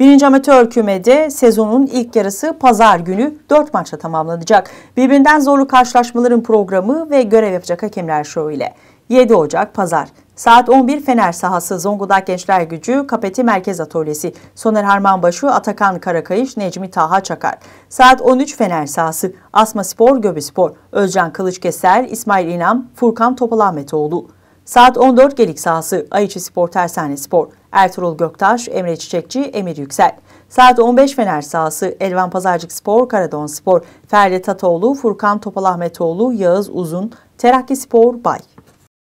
Birinci amatör kümede sezonun ilk yarısı pazar günü 4 maçla tamamlanacak. Birbirinden zorlu karşılaşmaların programı ve görev yapacak hakemler şovu ile 7 Ocak Pazar. Saat 11 Fener sahası Zonguldak Gençler Gücü Kapeti Merkez Atölyesi Soner Harmanbaşı Atakan Karakayış Necmi Taha Çakar. Saat 13 Fener sahası Asma Spor Göbü Spor Özcan Kılıçkeser İsmail İnam Furkan Topalahmetoğlu. Saat 14 Gelik sahası Ayçi Spor Tersane Spor, Ertuğrul Göktaş, Emre Çiçekçi, Emir Yüksel. Saat 15 Fener sahası Elvan Pazarcık Spor, Karadon Spor, Ferdi Tatoğlu, Furkan Topal Ahmetoğlu Yağız Uzun, Terakki Spor, Bay.